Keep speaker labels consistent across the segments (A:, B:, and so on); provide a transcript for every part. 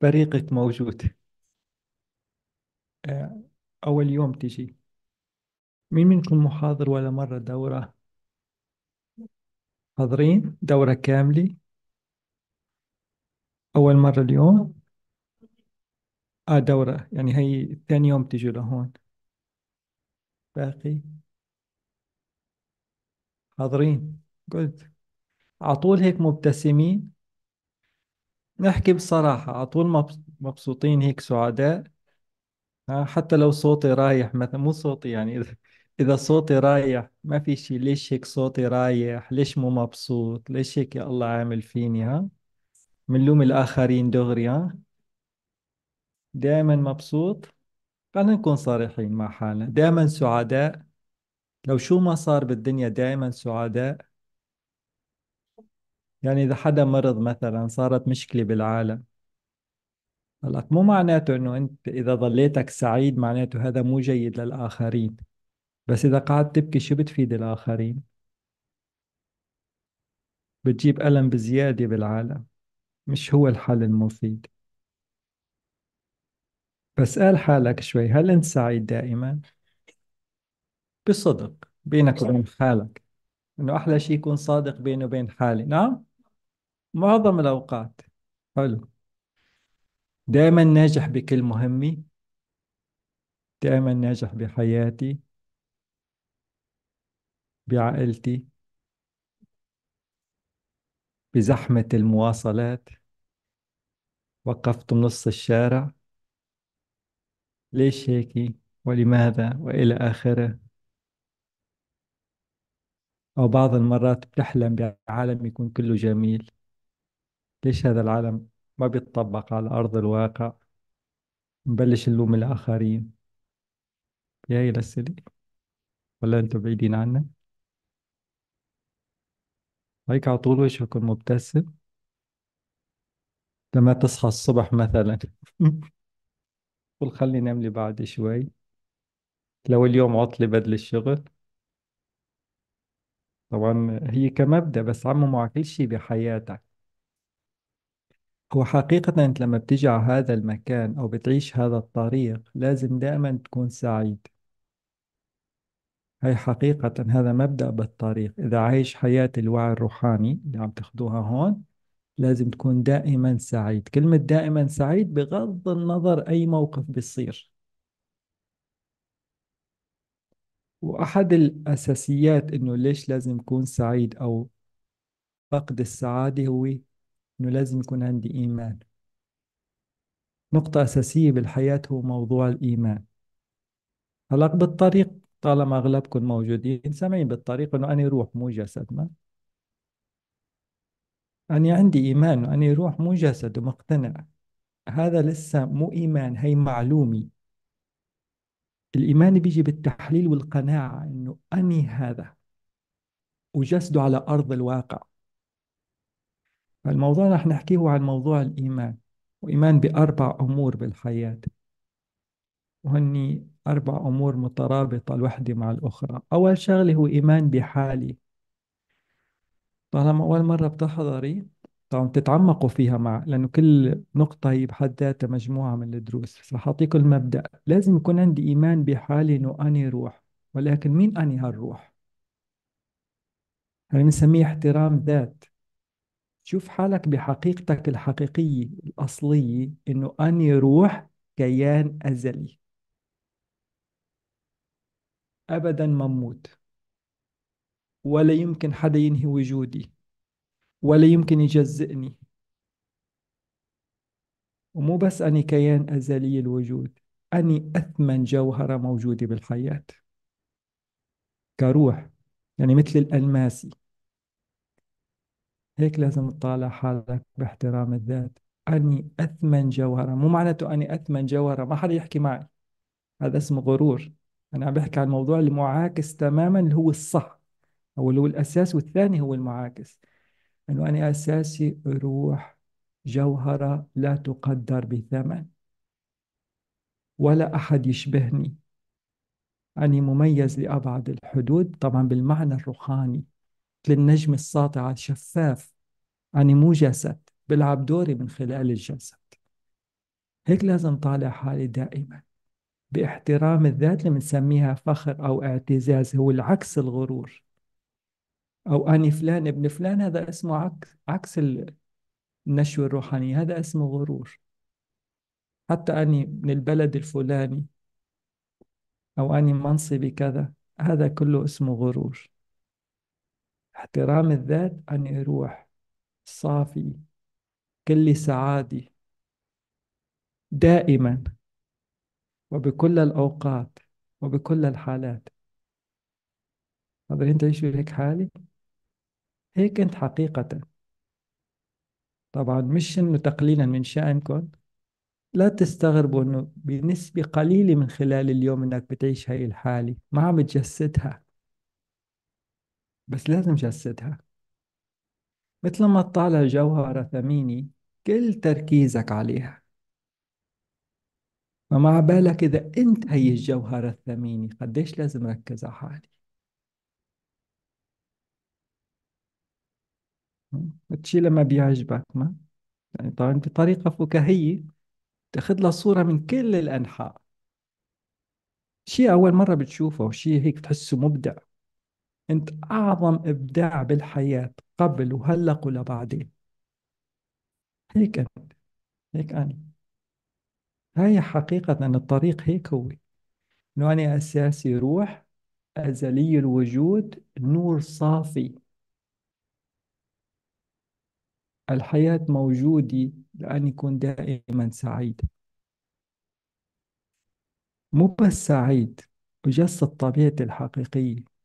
A: فريقك موجود آه، أول يوم تجي مين منكم محاضر ولا مرة دورة حاضرين دورة كاملة أول مرة اليوم آه دورة يعني هي ثاني يوم تجي لهون باقي حاضرين قلت عطول هيك مبتسمين نحكي بصراحة على طول مبسوطين هيك سعداء ها حتى لو صوتي رايح مثلا مو صوتي يعني إذا إذا صوتي رايح ما في شي ليش هيك صوتي رايح ليش مو مبسوط ليش هيك يا الله عامل فيني ها بنلوم الآخرين دغري ها دائما مبسوط خلينا نكون صريحين مع حالنا دائما سعداء لو شو ما صار بالدنيا دائما سعداء يعني إذا حدا مرض مثلا صارت مشكلة بالعالم هلأ مو معناته إنه أنت إذا ظليتك سعيد معناته هذا مو جيد للآخرين بس إذا قعدت تبكي شو بتفيد الآخرين بتجيب ألم بزيادة بالعالم مش هو الحل المفيد بس قال حالك شوي هل أنت سعيد دائما بصدق بينك وبين حالك إنه أحلى شيء يكون صادق بيني وبين حالي نعم معظم الأوقات حلو دائما ناجح بكل مهمي دائما ناجح بحياتي بعائلتي بزحمة المواصلات وقفت بنص الشارع ليش هيك ولماذا وإلى آخره أو بعض المرات بتحلم بعالم يكون كله جميل ليش هذا العالم ما بيتطبق على أرض الواقع نبلش نلوم الآخرين يا هي الأسئلة ولا أنتم بعيدين عنا هيك على طول وجهكم مبتسم لما تصحى الصبح مثلا قول خلي نملي بعد شوي لو اليوم عطلة بدل الشغل طبعا هي كمبدأ بس عمموا على كل شي بحياتك هو حقيقة أنت لما بتيجي على هذا المكان أو بتعيش هذا الطريق لازم دائما تكون سعيد هي حقيقة هذا مبدأ بالطريق إذا عايش حياة الوعي الروحاني اللي عم تاخدوها هون لازم تكون دائما سعيد كلمة دائما سعيد بغض النظر أي موقف بيصير وأحد الأساسيات إنه ليش لازم يكون سعيد أو فقد السعادة هو إنه لازم يكون عندي إيمان نقطة أساسية بالحياة هو موضوع الإيمان هلق بالطريق طالما أغلبكم موجودين سامعين بالطريق إنه أنا روح مو جسد ما أنا عندي إيمان أنا روح مو جسد ومقتنع هذا لسه مو إيمان هي معلومي الإيمان بيجي بالتحليل والقناعة إنه أني هذا وجسده على أرض الواقع فالموضوع رح نحكيه عن موضوع الإيمان وإيمان بأربع أمور بالحياة وهني أربع أمور مترابطة الوحدة مع الأخرى أول شغلة هو إيمان بحالي طالما أول مرة بتحضري طبعا تتعمقوا فيها مع لأنه كل نقطة هي بحد ذاتها مجموعة من الدروس بس رح أعطيكم المبدأ لازم يكون عندي إيمان بحالي إنه أني روح ولكن مين أني هالروح؟ هل نسميه بنسميه احترام ذات شوف حالك بحقيقتك الحقيقية الأصلية إنه أني روح كيان أزلي أبدا ما موت ولا يمكن حدا ينهي وجودي ولا يمكن يجزئني ومو بس أني كيان أزلي الوجود أني أثمن جوهرة موجودة بالحياة كروح يعني مثل الألماسي هيك لازم تطالع حالك باحترام الذات أني أثمن جوهرة مو معناته أني أثمن جوهرة ما حدا يحكي معي هذا اسمه غرور أنا عم بحكي عن الموضوع المعاكس تماما اللي هو الصح أو اللي هو الأساس والثاني هو المعاكس أنه أنا أساسي روح جوهرة لا تقدر بثمن ولا أحد يشبهني أني مميز لأبعد الحدود طبعا بالمعنى الروحاني للنجم الساطع شفاف يعني مو جسد بلعب دوري من خلال الجسد هيك لازم طالع حالي دائما باحترام الذات اللي بنسميها فخر أو اعتزاز هو العكس الغرور أو أني فلان ابن فلان هذا اسمه عكس عكس النشوة الروحانية هذا اسمه غرور حتى أني من البلد الفلاني أو أني منصبي كذا هذا كله اسمه غرور احترام الذات أني أروح صافي كل سعادة دائما وبكل الأوقات وبكل الحالات قادرين تعيشوا هيك حالة؟ هيك أنت حقيقة طبعا مش إنه تقليلا من شأنكم لا تستغربوا إنه بنسبة قليلة من خلال اليوم إنك بتعيش هاي الحالة ما عم تجسدها بس لازم جسدها مثل ما تطالع جوهرة ثمينة كل تركيزك عليها فما بالك إذا أنت هي الجوهرة الثمينة قديش لازم ركز على حالي بتشي لما بيعجبك ما يعني طبعا بطريقة فكاهية تاخذ لها صورة من كل الأنحاء شيء أول مرة بتشوفه وشيء هيك بتحسه مبدع أنت أعظم إبداع بالحياة قبل وهلق ولا بعدين هيك أنت هيك أنا هاي حقيقة أن الطريق هيك هو أنه أنا أساسي روح أزلي الوجود نور صافي الحياة موجودة لأن يكون دائما سعيد مو بس سعيد بجسد طبيعتي الحقيقية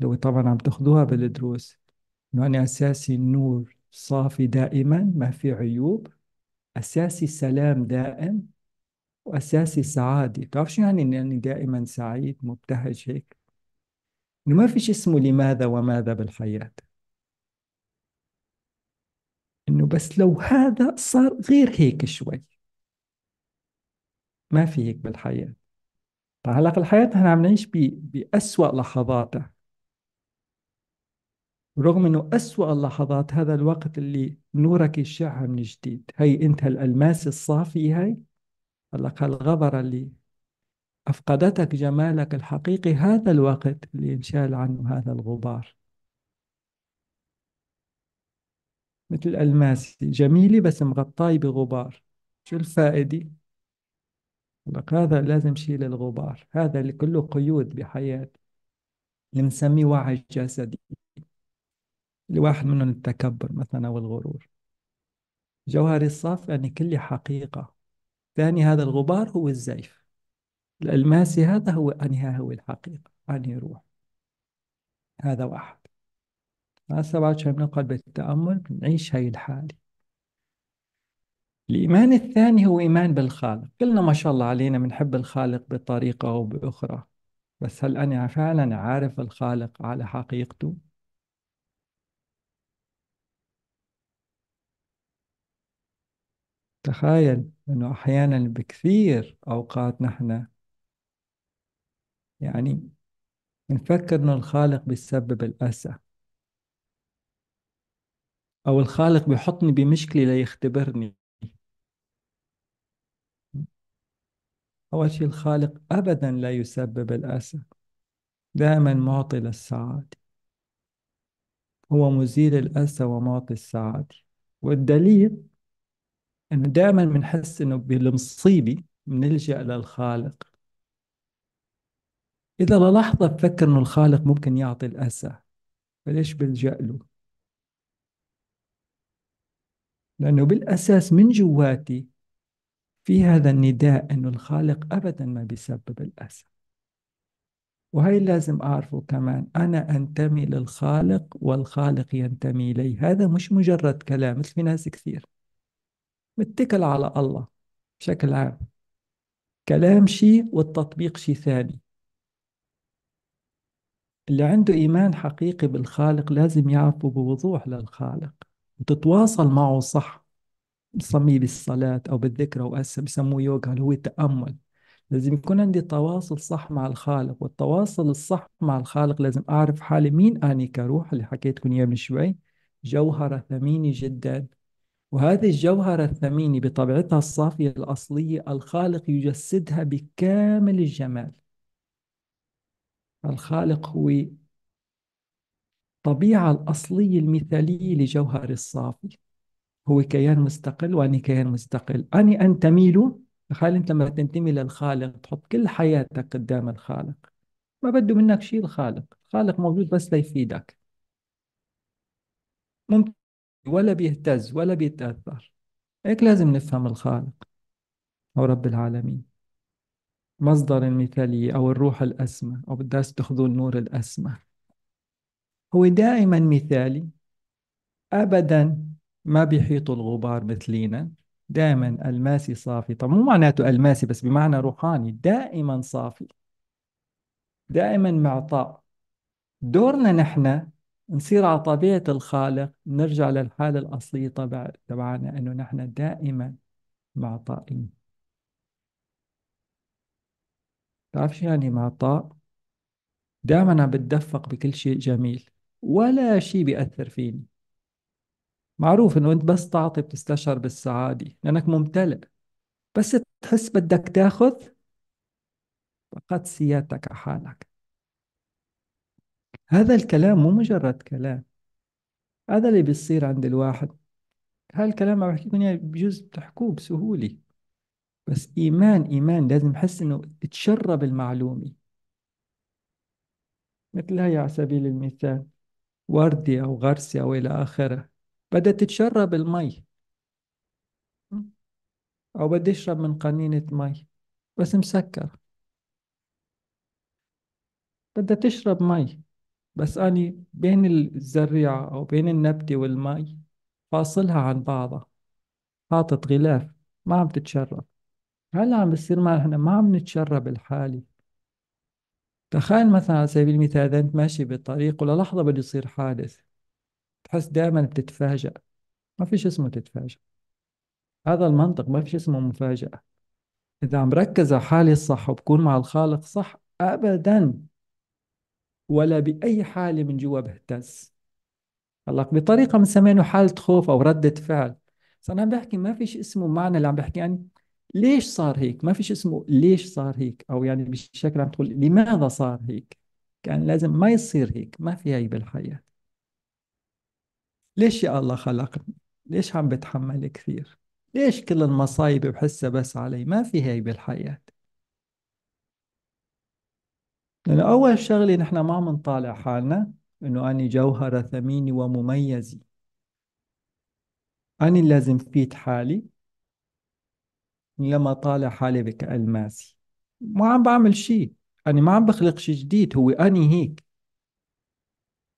A: لو طبعا عم تاخذوها بالدروس انه انا اساسي النور صافي دائما ما في عيوب اساسي سلام دائم واساسي سعاده بتعرف شو يعني اني دائما سعيد مبتهج هيك انه ما فيش اسمه لماذا وماذا بالحياه انه بس لو هذا صار غير هيك شوي ما في هيك بالحياه فهلا طيب الحياه نحن عم نعيش بأسوأ لحظاتها رغم انه اسوا اللحظات هذا الوقت اللي نورك يشع من جديد هي انت الالماس الصافي هي الله قال الغبرة اللي أفقدتك جمالك الحقيقي هذا الوقت اللي انشال عنه هذا الغبار مثل الماس جميلة بس مغطاي بغبار شو الفائدة؟ لك هذا لازم شيل الغبار هذا اللي كله قيود بحياتي اللي بنسميه وعي جسدي لواحد منهم التكبر مثلا أو الغرور جوهر الصف يعني كل حقيقة ثاني هذا الغبار هو الزيف الألماسي هذا هو أنها هو الحقيقة أني روح هذا واحد هسه بعد شوي بنقعد بالتأمل بنعيش هاي الحالة الإيمان الثاني هو إيمان بالخالق كلنا ما شاء الله علينا بنحب الخالق بطريقة أو بأخرى بس هل أنا فعلا عارف الخالق على حقيقته تخيل انه احيانا بكثير اوقات نحن يعني نفكر انه الخالق بيسبب الاسى او الخالق بيحطني بمشكله ليختبرني اول شيء الخالق ابدا لا يسبب الاسى دائما معطي للسعاده هو مزيل الاسى ومعطي السعاده والدليل انه دائما بنحس انه بالمصيبه بنلجا للخالق اذا للحظه بفكر انه الخالق ممكن يعطي الاسى فليش بلجا له لانه بالاساس من جواتي في هذا النداء انه الخالق ابدا ما بيسبب الاسى وهي لازم أعرفه كمان أنا أنتمي للخالق والخالق ينتمي إلي هذا مش مجرد كلام مثل في ناس كثير متكل على الله بشكل عام كلام شيء والتطبيق شيء ثاني اللي عنده إيمان حقيقي بالخالق لازم يعرفه بوضوح للخالق وتتواصل معه صح بنسميه بالصلاة أو بالذكرى أسا بسموه يوغا اللي هو التأمل لازم يكون عندي تواصل صح مع الخالق والتواصل الصح مع الخالق لازم أعرف حالي مين أني كروح اللي حكيتكم إياه من شوي جوهرة ثمينة جدا وهذه الجوهرة الثمينة بطبيعتها الصافية الأصلية الخالق يجسدها بكامل الجمال الخالق هو الطبيعة الأصلية المثالية لجوهر الصافي هو كيان مستقل وأنا كيان مستقل أنا أنتمي له تخيل أنت لما تنتمي للخالق تحط كل حياتك قدام الخالق ما بده منك شيء الخالق الخالق موجود بس ليفيدك ممكن ولا بيهتز ولا بيتأثر هيك لازم نفهم الخالق أو رب العالمين مصدر المثالية أو الروح الأسمى أو بداس تأخذوا النور الأسمى هو دائما مثالي أبدا ما بيحيطوا الغبار مثلينا دائما الماسي صافي طب مو معناته الماسي بس بمعنى روحاني دائما صافي دائما معطاء دورنا نحن نصير على طبيعة الخالق نرجع للحالة الأصلية تبع تبعنا أنه نحن دائما معطائين تعرف شو يعني معطاء؟ دائما عم بتدفق بكل شيء جميل ولا شيء بيأثر فيني معروف انه انت بس تعطي بتستشعر بالسعادة لانك ممتلئ بس تحس بدك تاخذ فقد سيادتك على حالك هذا الكلام مو مجرد كلام هذا اللي بيصير عند الواحد هالكلام عم بحكيكم اياه بجوز بتحكوه بسهولة بس إيمان إيمان لازم حس إنه تشرب المعلومة مثل هي على سبيل المثال وردي أو غرسي أو إلى آخره بدها تتشرب المي أو بدي أشرب من قنينة مي بس مسكر بدها تشرب مي بس أني بين الزريعة أو بين النبتة والماء فاصلها عن بعضها حاطط غلاف ما عم تتشرب هلا عم بصير معنا احنا ما عم نتشرب الحالي تخيل مثلا على سبيل المثال إذا أنت ماشي بالطريق لحظه بده يصير حادث تحس دائما بتتفاجأ ما فيش اسمه تتفاجأ هذا المنطق ما فيش اسمه مفاجأة إذا عم ركز على حالي الصح وبكون مع الخالق صح أبدا ولا بأي حالة من جوا بهتز هلق بطريقة بنسميها حالة خوف أو ردة فعل صار عم بحكي ما فيش اسمه معنى اللي عم بحكي يعني ليش صار هيك ما فيش اسمه ليش صار هيك أو يعني بشكل عم تقول لماذا صار هيك كان يعني لازم ما يصير هيك ما في هي بالحياة ليش يا الله خلقني ليش عم بتحمل كثير ليش كل المصايب بحسها بس علي ما في هي بالحياة لأنه أول شغلة نحن ما عم نطالع حالنا إنه أنا جوهرة ثمينة ومميزة أنا لازم فيت حالي لما طالع حالي بكألماسي ما عم بعمل شيء أنا ما عم بخلق شيء جديد هو أني هيك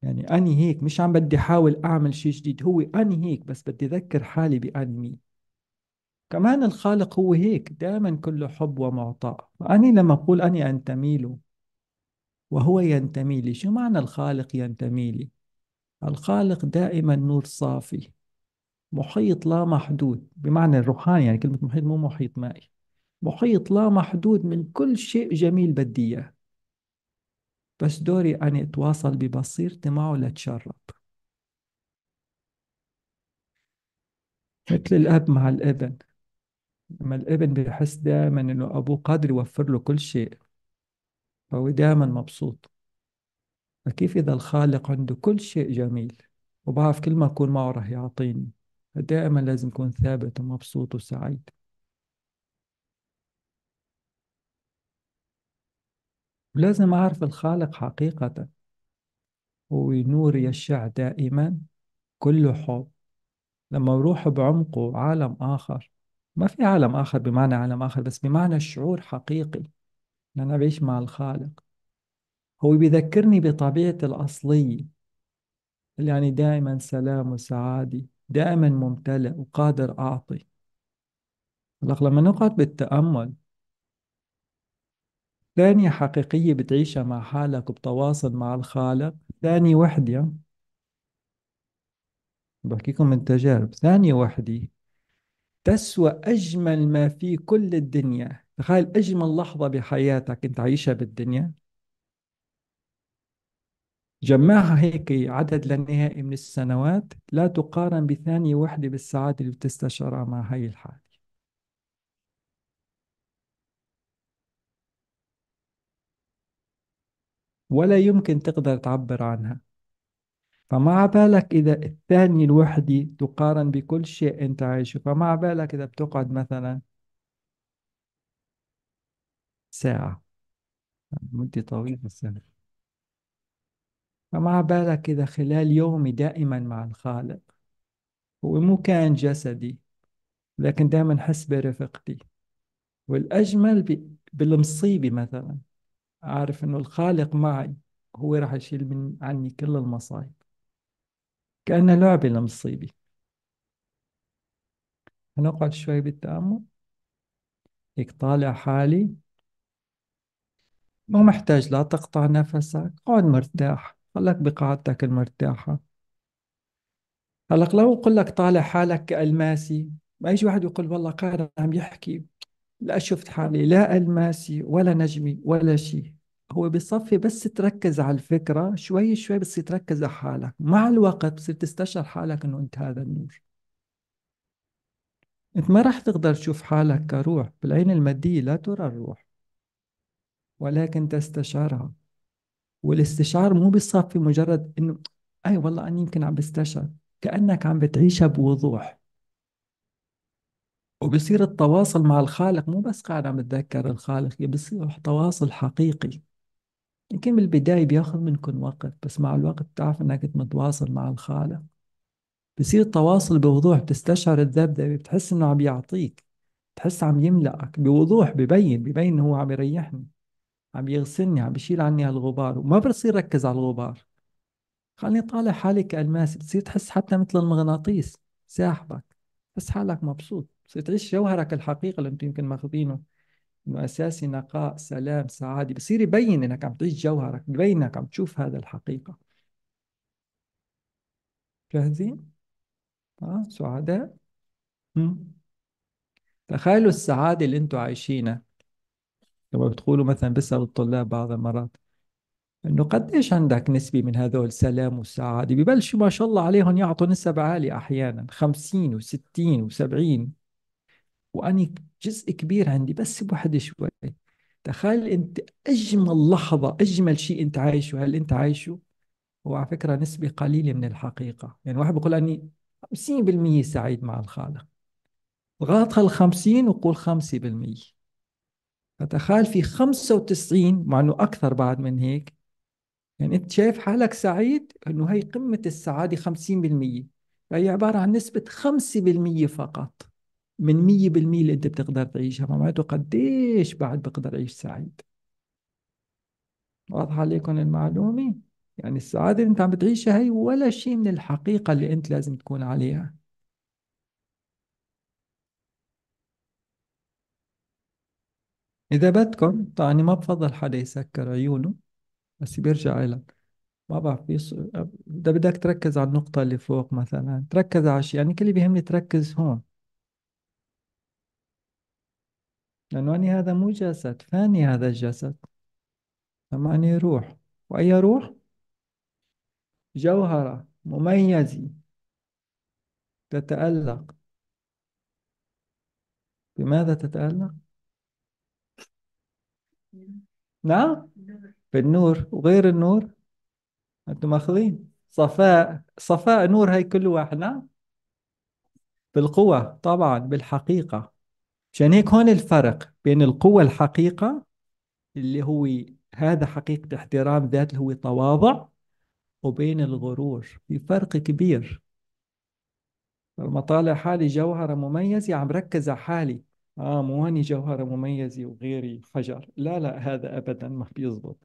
A: يعني أني هيك مش عم بدي أحاول أعمل شيء جديد هو أني هيك بس بدي أذكر حالي بأني مين كمان الخالق هو هيك دائما كله حب ومعطاء فأني لما أقول أني أنتمي له وهو ينتمي لي شو معنى الخالق ينتمي لي الخالق دائما نور صافي محيط لا محدود بمعنى الروحاني يعني كلمة محيط مو محيط مائي محيط لا محدود من كل شيء جميل بدي اياه بس دوري أن أتواصل ببصيرتي معه لتشرب مثل الأب مع الابن لما الابن بيحس دائما أنه أبوه قادر يوفر له كل شيء فهو دائما مبسوط فكيف إذا الخالق عنده كل شيء جميل وبعرف كل ما أكون معه رح يعطيني فدائما لازم أكون ثابت ومبسوط وسعيد ولازم أعرف الخالق حقيقة ونور يشع دائما كله حب لما بروح بعمقه عالم آخر ما في عالم آخر بمعنى عالم آخر بس بمعنى شعور حقيقي لأن أنا بعيش مع الخالق هو بيذكرني بطبيعتي الأصلية اللي يعني دائما سلام وسعادة دائما ممتلئ وقادر أعطي هلأ لما نقعد بالتأمل ثانية حقيقية بتعيشها مع حالك وبتواصل مع الخالق ثانية وحدة بحكيكم من تجارب ثانية وحدة تسوى أجمل ما في كل الدنيا تخيل أجمل لحظة بحياتك أنت عايشها بالدنيا جمعها هيك عدد لا نهائي من السنوات لا تقارن بثانية واحدة بالسعادة اللي بتستشعرها مع هاي الحالة ولا يمكن تقدر تعبر عنها فما بالك إذا الثانية الوحدة تقارن بكل شيء أنت عايشه فما بالك إذا بتقعد مثلا ساعة مدة طويلة السنة فما بالك إذا خلال يومي دائما مع الخالق هو مو كان جسدي لكن دائما حس برفقتي والأجمل بالمصيبة مثلا أعرف إنه الخالق معي هو راح يشيل من عني كل المصايب كأنها لعبة المصيبة هنقعد شوي بالتأمل هيك طالع حالي مو محتاج لا تقطع نفسك قعد مرتاح خلك بقعدتك المرتاحة هلق لو أقول لك طالع حالك كألماسي ما يجي واحد يقول والله قاعد عم يحكي لا شفت حالي لا ألماسي ولا نجمي ولا شيء هو بصفي بس تركز على الفكرة شوي شوي بتصير تركز على حالك مع الوقت بتصير تستشعر حالك انه انت هذا النور انت ما راح تقدر تشوف حالك كروح بالعين المادية لا ترى الروح ولكن تستشعرها والاستشعار مو بيصاب في مجرد انه اي والله انا يمكن عم بستشعر كانك عم بتعيشها بوضوح وبصير التواصل مع الخالق مو بس قاعد عم بتذكر الخالق بصير تواصل حقيقي يمكن بالبداية بياخذ منكم وقت بس مع الوقت بتعرف انك متواصل مع الخالق بصير التواصل بوضوح بتستشعر الذبذبة بتحس انه عم يعطيك بتحس عم يملأك بوضوح ببين ببين انه هو عم يريحني عم يغسلني عم يشيل عني هالغبار وما بصير ركز على الغبار خليني طالع حالي كألماس بتصير تحس حتى مثل المغناطيس ساحبك تحس حالك مبسوط بتصير تعيش جوهرك الحقيقي اللي انتم يمكن ماخذينه انه اساسي نقاء سلام سعاده بصير يبين انك عم تعيش جوهرك يبين انك عم تشوف هذا الحقيقه جاهزين؟ اه سعداء؟ تخيلوا السعاده اللي انتم عايشينها لما بتقولوا مثلا بسأل الطلاب بعض المرات انه قديش عندك نسبة من هذول سلام وسعادة ببلشوا ما شاء الله عليهم يعطوا نسب عالية احيانا 50 و60 و70 واني جزء كبير عندي بس بوحدة شوي تخيل انت اجمل لحظة اجمل شيء انت عايشه هل انت عايشه هو على فكرة نسبة قليلة من الحقيقة يعني واحد بيقول اني 50% سعيد مع الخالق غلط ال 50 وقول 5% فتخيل في 95 مع انه اكثر بعد من هيك يعني انت شايف حالك سعيد انه هي قمه السعاده 50% هي عباره عن نسبه 5% فقط من 100% اللي انت بتقدر تعيشها فمعناته قديش بعد بقدر اعيش سعيد واضحه عليكم المعلومه يعني السعاده اللي انت عم بتعيشها هي ولا شيء من الحقيقه اللي انت لازم تكون عليها إذا بدكم طبعا ما بفضل حدا يسكر عيونه بس بيرجع لك ما بعرف إذا بدك تركز على النقطة اللي فوق مثلا تركز على شيء يعني كل اللي بيهمني تركز هون لأنه هذا مو جسد فاني هذا الجسد سمعني روح وأي روح جوهرة مميزة تتألق بماذا تتألق نعم بالنور وغير النور انتم ماخذين صفاء صفاء نور هاي كل واحد نعم بالقوة طبعا بالحقيقة عشان هيك هون الفرق بين القوة الحقيقة اللي هو هذا حقيقة احترام ذات اللي هو تواضع وبين الغرور في فرق كبير لما طالع حالي جوهرة مميزة عم ركز على حالي اه مواني جوهرة مميزة وغيري حجر لا لا هذا ابدا ما بيزبط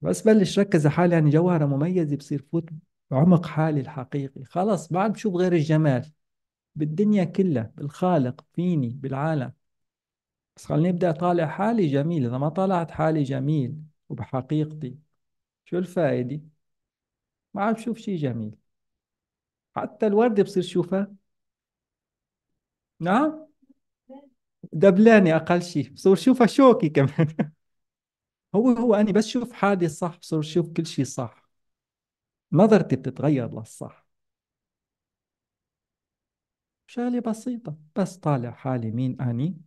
A: بس بلش ركز على حالي يعني جوهرة مميزة بصير فوت بعمق حالي الحقيقي خلص بعد بشوف غير الجمال بالدنيا كلها بالخالق فيني بالعالم بس خليني ابدا اطالع حالي جميل اذا ما طلعت حالي جميل وبحقيقتي شو الفائدة ما عم شوف شيء جميل حتى الوردة بصير شوفها نعم دبلاني اقل شيء بصير شوفها شوكي كمان هو هو انا بس شوف حالي صح بصير شوف كل شيء صح نظرتي بتتغير للصح شغلة بسيطة بس طالع حالي مين أني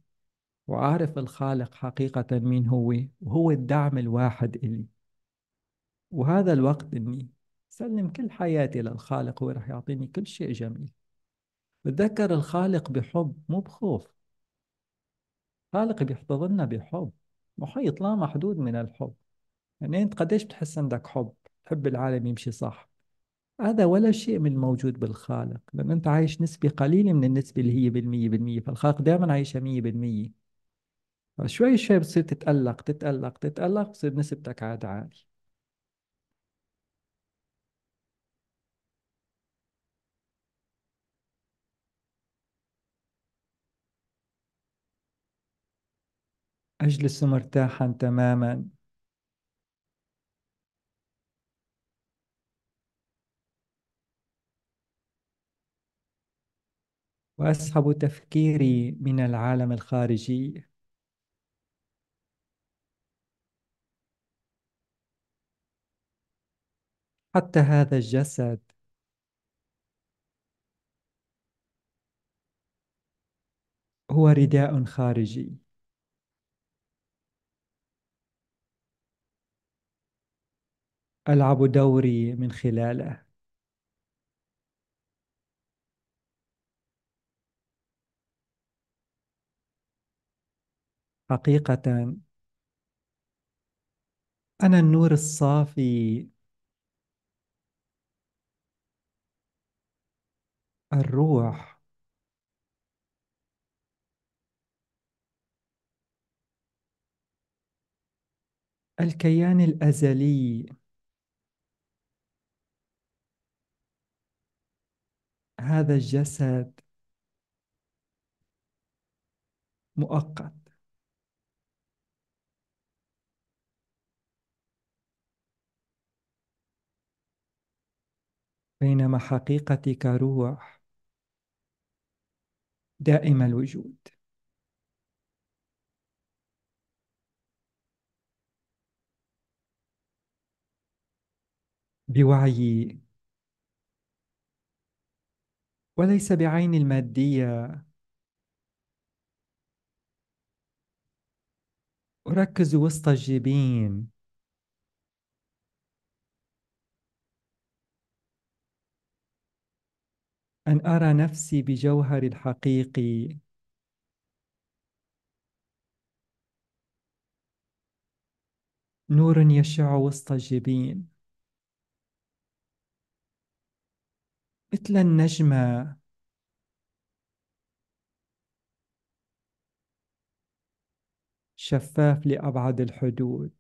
A: وعارف الخالق حقيقة مين هو وهو الدعم الواحد إلي وهذا الوقت إني سلم كل حياتي للخالق هو رح يعطيني كل شيء جميل بتذكر الخالق بحب مو بخوف خالق بيحتضننا بحب محيط لا محدود من الحب يعني انت قديش بتحس عندك حب تحب العالم يمشي صح هذا ولا شيء من الموجود بالخالق لأن أنت عايش نسبة قليلة من النسبة اللي هي بالمية بالمية فالخالق دائما عايشها مية بالمية فشوي شوي بتصير تتألق تتألق تتألق بتصير نسبتك عاد عالي أجلس مرتاحا تماما وأسحب تفكيري من العالم الخارجي حتى هذا الجسد هو رداء خارجي ألعب دوري من خلاله حقيقة أنا النور الصافي الروح الكيان الأزلي هذا الجسد مؤقت بينما حقيقتك روح دائم الوجود بوعي وليس بعين المادية أركز وسط الجبين أن أرى نفسي بجوهري الحقيقي نور يشع وسط الجبين مثل النجمة شفاف لأبعد الحدود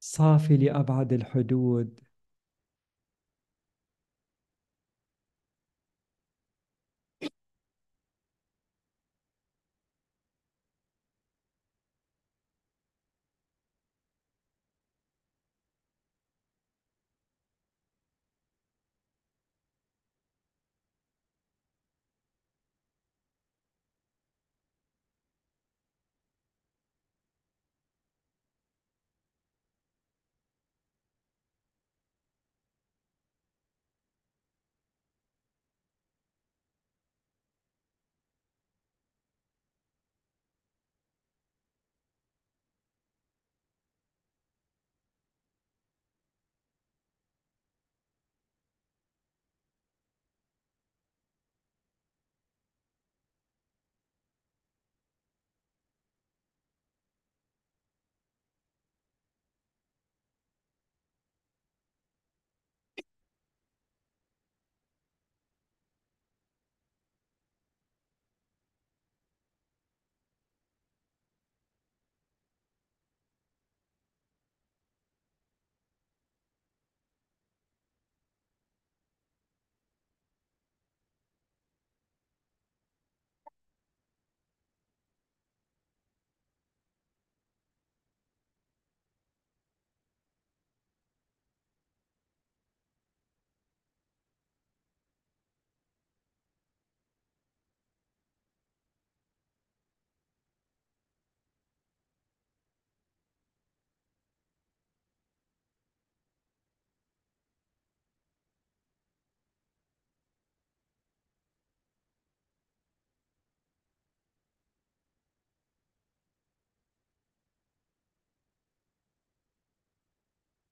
A: صافي لأبعد الحدود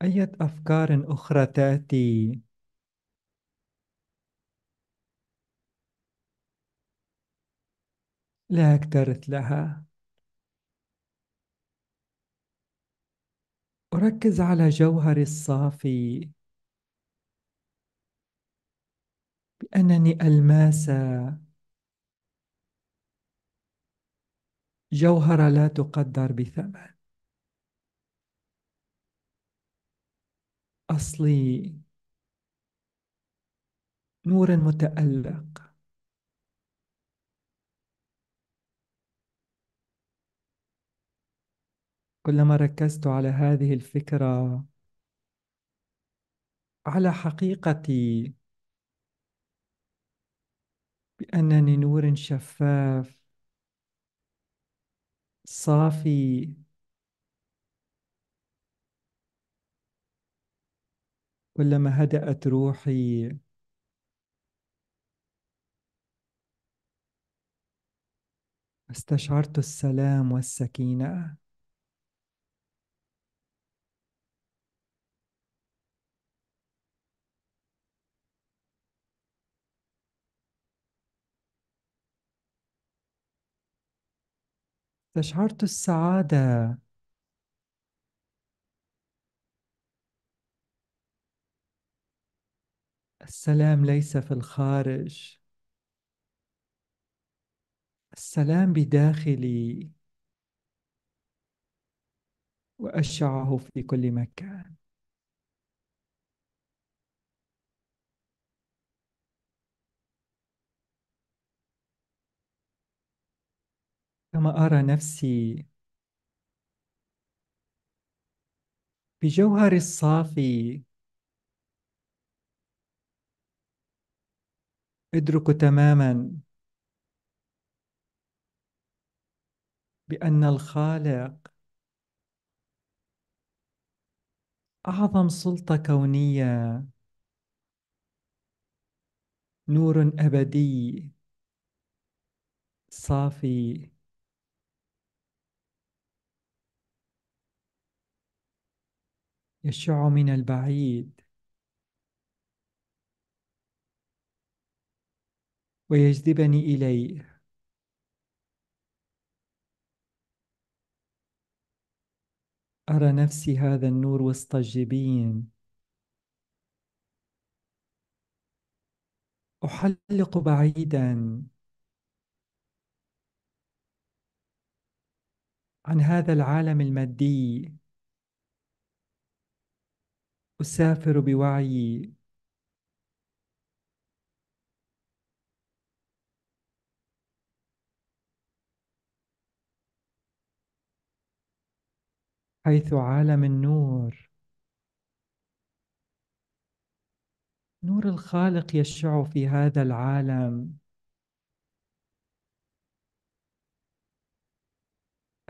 A: أية أفكار أخرى تأتي لا أكترث لها أركز على جوهري الصافي بأنني ألماسة جوهرة لا تقدر بثمن أصلي نور متألق كلما ركزت على هذه الفكرة على حقيقتي بأنني نور شفاف صافي كلما هدأت روحي استشعرت السلام والسكينة استشعرت السعادة السلام ليس في الخارج السلام بداخلي واشعه في كل مكان كما ارى نفسي بجوهر الصافي ادرك تماما بأن الخالق أعظم سلطة كونية نور أبدي صافي يشع من البعيد ويجذبني إليه أرى نفسي هذا النور وسط الجبين أحلق بعيدا عن هذا العالم المادي أسافر بوعيي حيث عالم النور نور الخالق يشع في هذا العالم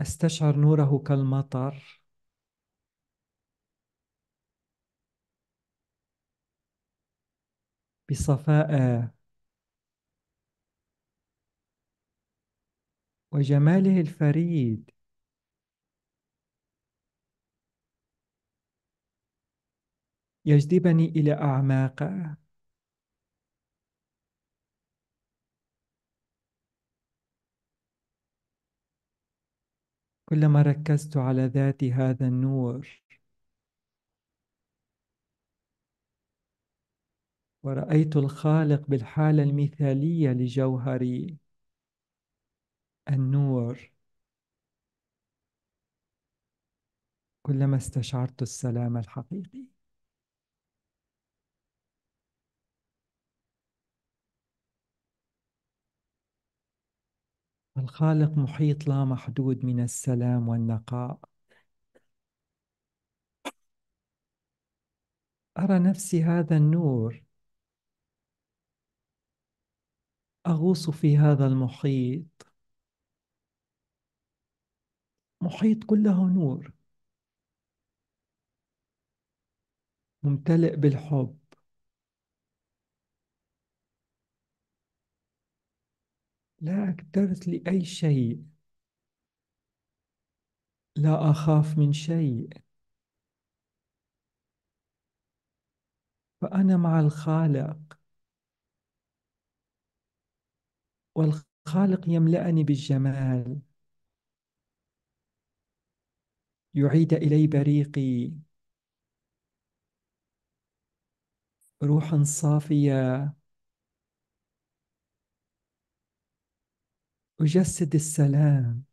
A: استشعر نوره كالمطر بصفائه وجماله الفريد يجذبني إلى اعماقه كلما ركزت على ذات هذا النور ورأيت الخالق بالحالة المثالية لجوهري النور كلما استشعرت السلام الحقيقي الخالق محيط لا محدود من السلام والنقاء أرى نفسي هذا النور أغوص في هذا المحيط محيط كله نور ممتلئ بالحب لا أكدرت لأي شيء لا أخاف من شيء فأنا مع الخالق والخالق يملأني بالجمال يعيد إلي بريقي روحا صافية أجسد السلام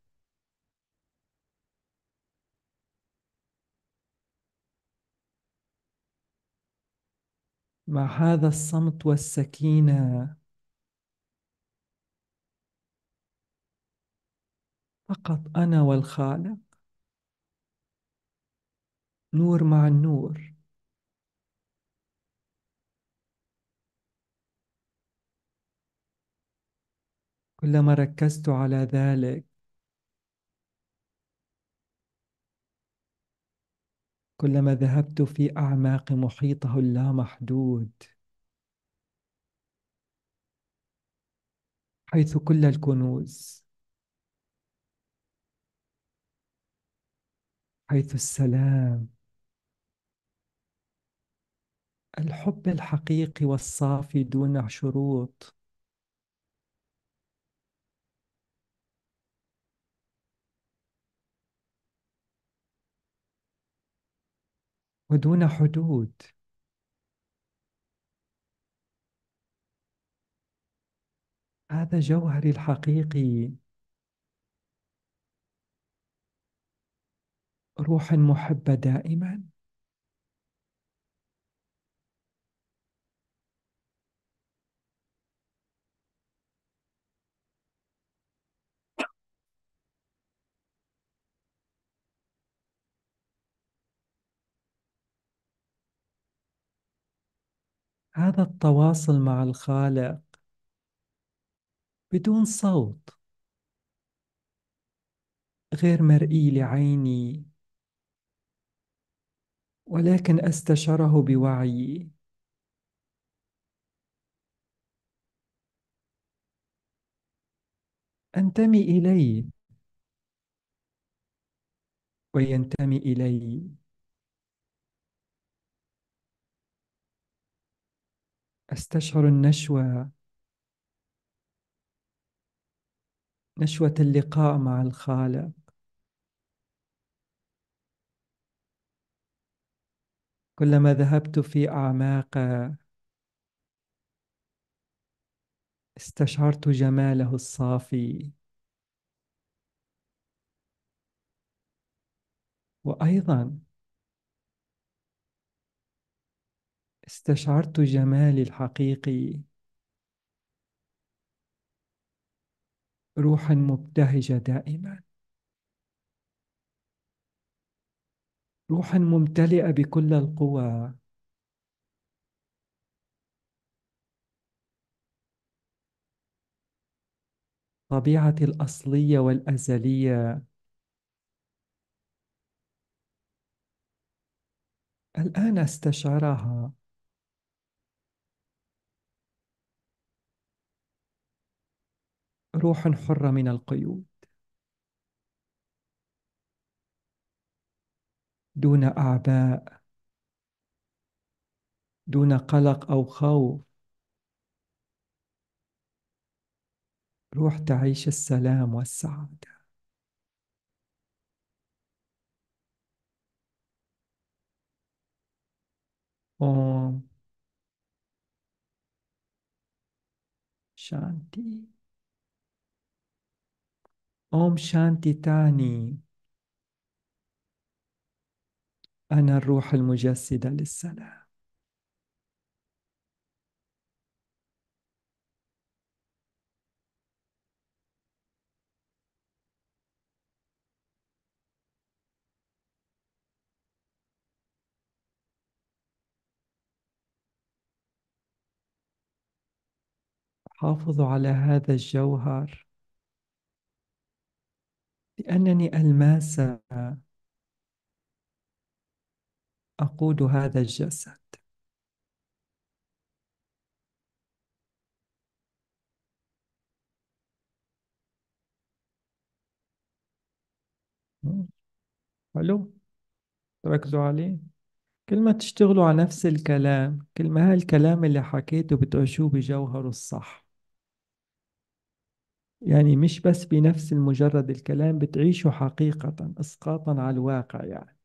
A: مع هذا الصمت والسكينة فقط أنا والخالق نور مع النور كلما ركزت على ذلك كلما ذهبت في أعماق محيطه اللامحدود حيث كل الكنوز حيث السلام الحب الحقيقي والصافي دون شروط ودون حدود هذا جوهري الحقيقي روح محبة دائما هذا التواصل مع الخالق بدون صوت غير مرئي لعيني ولكن استشعره بوعيي انتمي اليه وينتمي الي أستشعر النشوة نشوة اللقاء مع الخالق كلما ذهبت في أعماق استشعرت جماله الصافي وأيضا استشعرت جمالي الحقيقي روحا مبتهجه دائما روحا ممتلئه بكل القوى طبيعتي الاصليه والازليه الان استشعرها روح حرة من القيود دون أعباء دون قلق أو خوف روح تعيش السلام والسعادة أوم شانتي أوم شانتي تاني أنا الروح المجسدة للسلام حافظوا على هذا الجوهر لأنني ألماسة أقود هذا الجسد ألو تركزوا عليه كل ما تشتغلوا على نفس الكلام كل ما هالكلام اللي حكيته بتعيشوه بجوهره الصح يعني مش بس بنفس المجرد الكلام بتعيشه حقيقة إسقاطا على الواقع يعني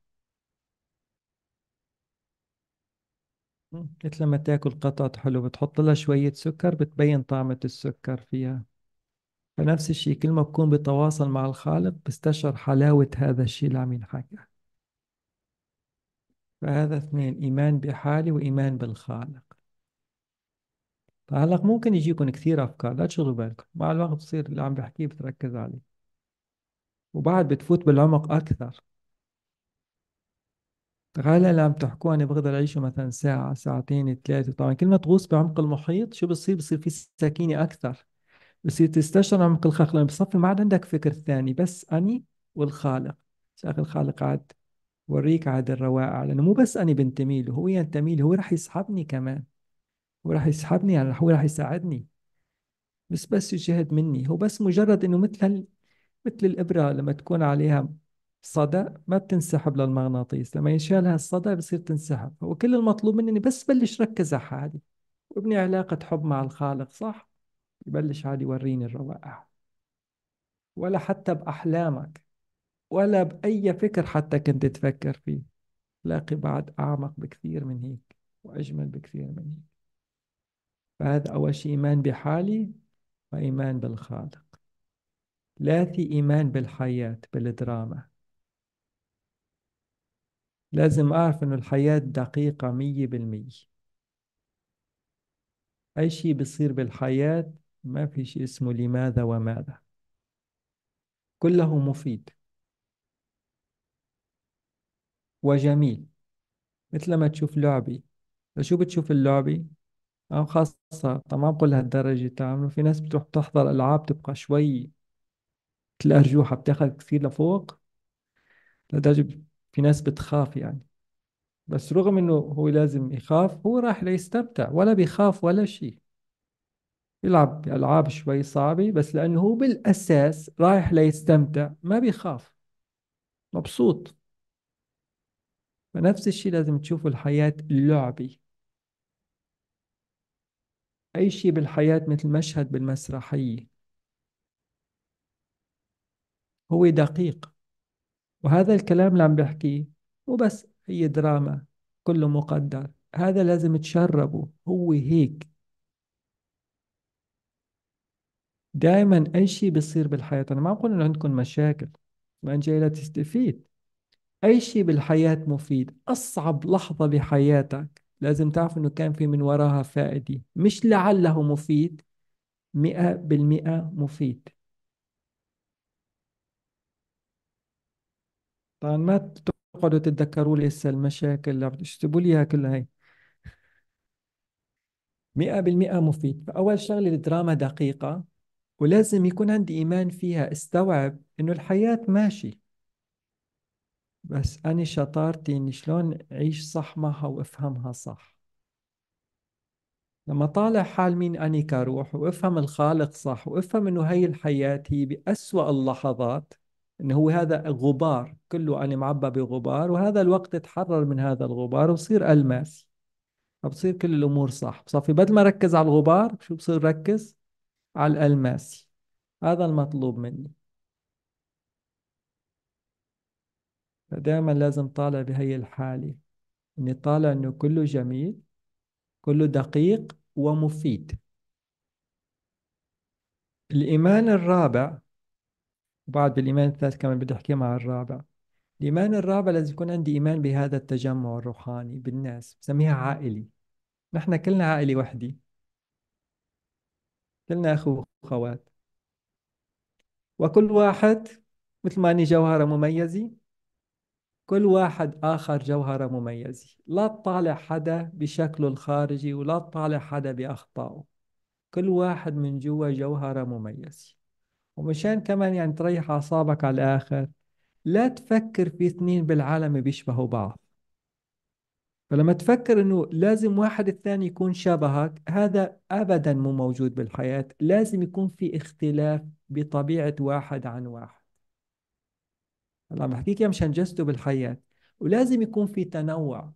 A: مثل لما تاكل قطعة حلو بتحط لها شوية سكر بتبين طعمة السكر فيها فنفس الشيء كل ما بكون بتواصل مع الخالق بستشعر حلاوة هذا الشيء اللي عم ينحكى فهذا اثنين إيمان بحالي وإيمان بالخالق فهلا ممكن يجيكم كثير افكار لا تشغلوا بالكم مع الوقت بصير اللي عم بحكيه بتركز عليه وبعد بتفوت بالعمق اكثر تخيل اللي عم تحكوه انا بقدر اعيشه مثلا ساعه ساعتين ثلاثه طبعا كل ما تغوص بعمق المحيط شو بصير بصير في سكينه اكثر بصير تستشعر عمق الخلق لانه بصفي ما عاد عندك فكر ثاني بس اني والخالق شايف الخالق عاد وريك عاد الروائع لانه مو بس اني بنتمي له هو ينتمي له هو رح يسحبني كمان هو راح يسحبني يعني هو راح يساعدني بس بس يجهد مني هو بس مجرد انه مثل مثل الابره لما تكون عليها صدى ما بتنسحب للمغناطيس لما ينشالها الصدى بصير تنسحب هو كل المطلوب مني بس بلش ركز على حالي وابني علاقة حب مع الخالق صح يبلش عادي يوريني الروائح ولا حتى بأحلامك ولا بأي فكر حتى كنت تفكر فيه لاقي بعد أعمق بكثير من هيك وأجمل بكثير من هيك فهذا أول شيء إيمان بحالي وإيمان بالخالق لا في إيمان بالحياة بالدراما لازم أعرف أن الحياة دقيقة مية بالمية أي شيء بيصير بالحياة ما في شيء اسمه لماذا وماذا كله مفيد وجميل مثل ما تشوف لعبة شو بتشوف اللعبة أو خاصة طبعا ما بقول لهالدرجة تمام في ناس بتروح بتحضر ألعاب تبقى شوي الأرجوحة بتاخذ كثير لفوق لدرجة في ناس بتخاف يعني بس رغم إنه هو لازم يخاف هو راح ليستمتع ولا بيخاف ولا شيء يلعب ألعاب شوي صعبة بس لأنه هو بالأساس رايح ليستمتع ما بيخاف مبسوط فنفس الشيء لازم تشوفوا الحياة لعبة أي شيء بالحياة مثل مشهد بالمسرحية هو دقيق وهذا الكلام اللي عم بحكيه مو بس هي دراما كله مقدر هذا لازم تشربه هو هيك دائما أي شيء بيصير بالحياة أنا ما أقول إنه عندكم مشاكل ما جاي لتستفيد أي شيء بالحياة مفيد أصعب لحظة بحياتك لازم تعرف انه كان في من وراها فائدة مش لعله مفيد مئة بالمئة مفيد طبعا ما تقعدوا تتذكروا لي هسه المشاكل اللي اكتبوا لي اياها كلها هي مئة بالمئة مفيد فأول شغلة الدراما دقيقة ولازم يكون عندي إيمان فيها استوعب إنه الحياة ماشي بس أنا شطارتي إني شلون أعيش صح معها وأفهمها صح لما طالع حال مين أني كروح وأفهم الخالق صح وأفهم إنه هاي الحياة هي بأسوأ اللحظات إنه هو هذا غبار كله أنا معبى بغبار وهذا الوقت أتحرر من هذا الغبار وصير ألماس فبصير كل الأمور صح بصفي بدل ما ركز على الغبار شو بصير ركز على الألماس هذا المطلوب مني دائما لازم طالع بهي الحالة اني طالع انه كله جميل كله دقيق ومفيد الإيمان الرابع وبعد بالإيمان الثالث كمان بدي أحكي مع الرابع الإيمان الرابع لازم يكون عندي إيمان بهذا التجمع الروحاني بالناس بسميها عائلي نحن كلنا عائلة وحدة كلنا أخو وأخوات وكل واحد مثل ما أني جوهرة مميزة كل واحد آخر جوهرة مميزة لا تطالع حدا بشكله الخارجي ولا تطالع حدا بأخطائه كل واحد من جوا جوهرة مميزة ومشان كمان يعني تريح أعصابك على الآخر لا تفكر في اثنين بالعالم بيشبهوا بعض فلما تفكر انه لازم واحد الثاني يكون شبهك هذا ابدا مو موجود بالحياه لازم يكون في اختلاف بطبيعه واحد عن واحد هلا عم بحكيك مشان هنجسده بالحياة ولازم يكون في تنوع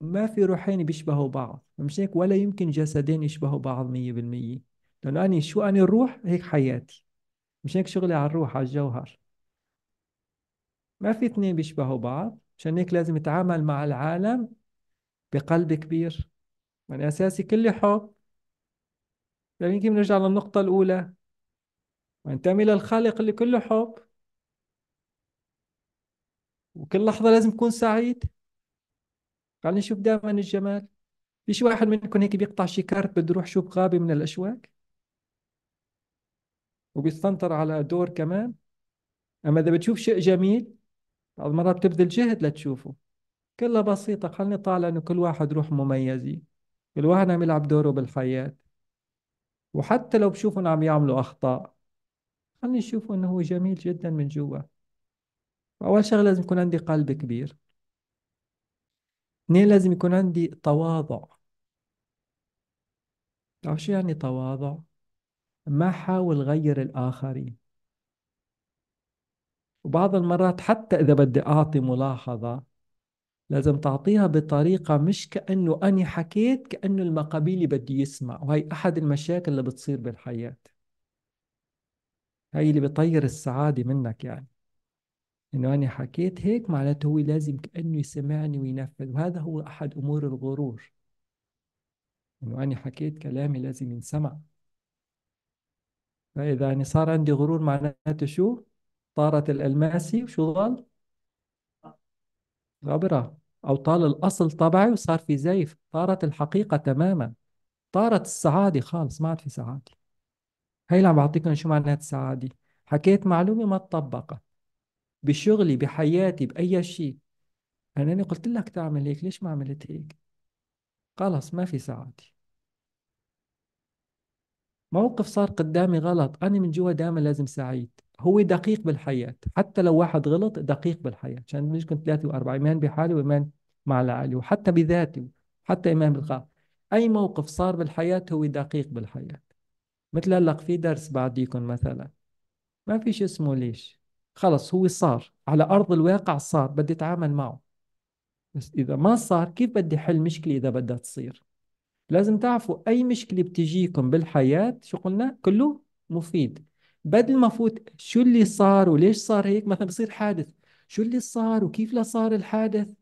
A: ما في روحين بيشبهوا بعض مش هيك ولا يمكن جسدين يشبهوا بعض مية بالمية لأنه أنا شو أنا الروح هيك حياتي مش هيك شغلي على الروح على الجوهر ما في اثنين بيشبهوا بعض مشان هيك لازم اتعامل مع العالم بقلب كبير من يعني اساسي كل حب طيب يمكن نرجع بنرجع للنقطة الأولى وانتمي يعني للخالق اللي كله حب وكل لحظة لازم تكون سعيد خلينا نشوف دائما الجمال فيش واحد منكم هيك بيقطع شي كارت بده يروح يشوف غابة من الأشواك وبيستنطر على دور كمان أما إذا بتشوف شيء جميل بعض المرات بتبذل جهد لتشوفه كلها بسيطة خلينا طالع إنه كل واحد روح مميزة كل واحد عم يلعب دوره بالحياة وحتى لو بشوفهم عم يعملوا أخطاء خلينا نشوفه إنه هو جميل جدا من جوا أول شغلة لازم يكون عندي قلب كبير اثنين لازم يكون عندي تواضع أو شو يعني تواضع ما حاول غير الآخرين وبعض المرات حتى إذا بدي أعطي ملاحظة لازم تعطيها بطريقة مش كأنه أنا حكيت كأنه المقابيلي بده يسمع وهي أحد المشاكل اللي بتصير بالحياة هي اللي بيطير السعادة منك يعني انه انا حكيت هيك معناته هو لازم كانه يسمعني وينفذ وهذا هو احد امور الغرور انه انا حكيت كلامي لازم ينسمع فاذا انا صار عندي غرور معناته شو طارت الالماسي وشو ظل غبره او طال الاصل طبعي وصار في زيف طارت الحقيقه تماما طارت السعاده خالص ما عاد في سعاده هي اللي عم بعطيكم شو معنات السعاده حكيت معلومه ما تطبقت بشغلي بحياتي بأي شيء أنا أنا قلت لك تعمل هيك ليش ما عملت هيك خلص ما في سعادة موقف صار قدامي غلط أنا من جوا دائما لازم سعيد هو دقيق بالحياة حتى لو واحد غلط دقيق بالحياة عشان مش كنت وأربعة إيمان بحالي وإيمان مع العالي وحتى بذاتي حتى إيمان بالخالق أي موقف صار بالحياة هو دقيق بالحياة مثل هلق في درس بعديكم مثلا ما في شيء اسمه ليش خلص هو صار على أرض الواقع صار بدي أتعامل معه بس إذا ما صار كيف بدي حل مشكلة إذا بدها تصير لازم تعرفوا أي مشكلة بتجيكم بالحياة شو قلنا كله مفيد بدل ما فوت شو اللي صار وليش صار هيك مثلا بصير حادث شو اللي صار وكيف لا صار الحادث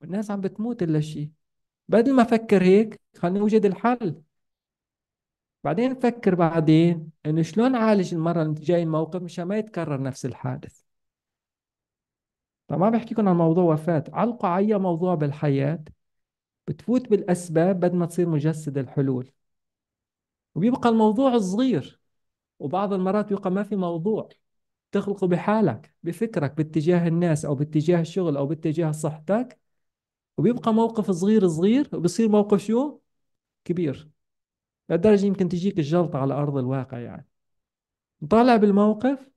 A: والناس عم بتموت إلا شيء بدل ما أفكر هيك خليني أوجد الحل بعدين فكر بعدين انه شلون اعالج المره اللي جاي الموقف مشان ما يتكرر نفس الحادث طب ما بحكيكم عن موضوع وفاه علقوا على موضوع بالحياه بتفوت بالاسباب بد ما تصير مجسد الحلول وبيبقى الموضوع صغير وبعض المرات بيبقى ما في موضوع تخلقه بحالك بفكرك باتجاه الناس او باتجاه الشغل او باتجاه صحتك وبيبقى موقف صغير صغير وبصير موقف شو كبير لدرجه يمكن تجيك الجلطه على ارض الواقع يعني طالع بالموقف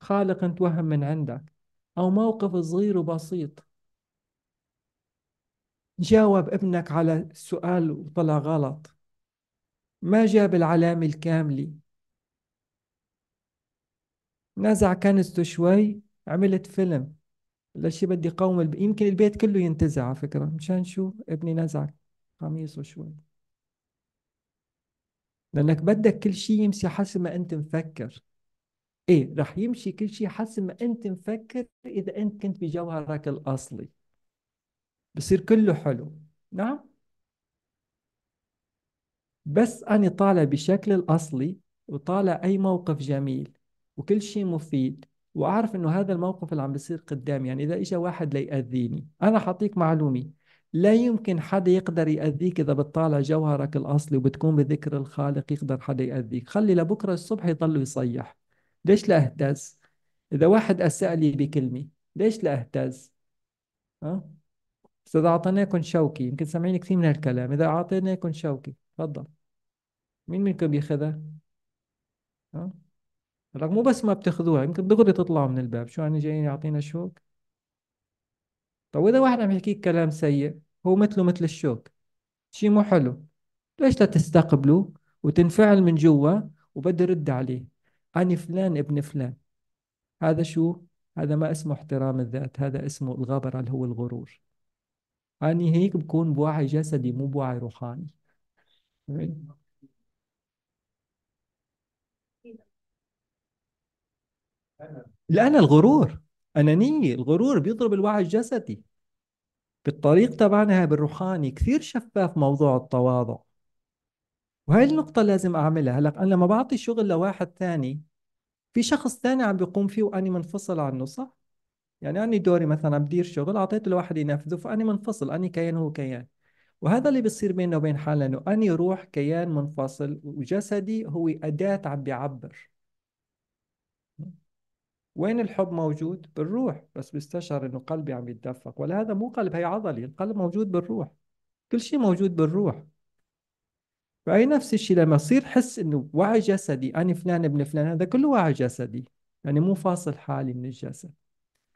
A: خالق انت وهم من عندك او موقف صغير وبسيط جاوب ابنك على السؤال وطلع غلط ما جاب العلامة الكاملة نزع كنزته شوي عملت فيلم لشي بدي قوم الب... يمكن البيت كله ينتزع على فكرة مشان شو ابني نزع قميصه شوي لأنك بدك كل شيء يمشي حسب ما أنت مفكر إيه رح يمشي كل شيء حسب ما أنت مفكر إذا أنت كنت بجوهرك الأصلي بصير كله حلو نعم بس أنا طالع بشكل الأصلي وطالع أي موقف جميل وكل شيء مفيد وأعرف إنه هذا الموقف اللي عم بصير قدامي يعني إذا اجى واحد ليأذيني أنا حاعطيك معلومة لا يمكن حدا يقدر يأذيك إذا بتطالع جوهرك الأصلي وبتكون بذكر الخالق يقدر حدا يأذيك خلي لبكرة الصبح يضل يصيح ليش لا أهتز إذا واحد أساء لي بكلمة ليش لا أهتز أه؟ إذا أعطيناكم شوكي يمكن سامعين كثير من هالكلام إذا أعطيناكم شوكي تفضل مين منكم بياخذها؟ أه؟ مو بس ما بتاخذوها يمكن دغري تطلعوا من الباب شو يعني جايين يعطينا شوك طب وإذا واحد عم يحكيك كلام سيء هو مثله مثل الشوك شيء مو حلو ليش لا تستقبله وتنفعل من جوا وبدي رد عليه أنا فلان ابن فلان هذا شو هذا ما اسمه احترام الذات هذا اسمه الغبر اللي هو الغرور أنا هيك بكون بوعي جسدي مو بوعي روحاني لأن الغرور أنانية الغرور بيضرب الوعي الجسدي بالطريق تبعنا بالروحاني كثير شفاف موضوع التواضع وهي النقطة لازم أعملها هلأ أنا لما بعطي شغل لواحد ثاني في شخص ثاني عم بيقوم فيه وأني منفصل عنه صح؟ يعني أنا دوري مثلا بدير شغل أعطيته لواحد ينفذه فأني منفصل أني كيان هو كيان وهذا اللي بيصير بيننا وبين حالنا أنه أني روح كيان منفصل وجسدي هو أداة عم بيعبر وين الحب موجود؟ بالروح بس بيستشعر انه قلبي عم يتدفق ولا هذا مو قلب هي عضلي القلب موجود بالروح كل شيء موجود بالروح فأي نفس الشيء لما يصير حس انه وعي جسدي انا فلان ابن فلان هذا كله وعي جسدي يعني مو فاصل حالي من الجسد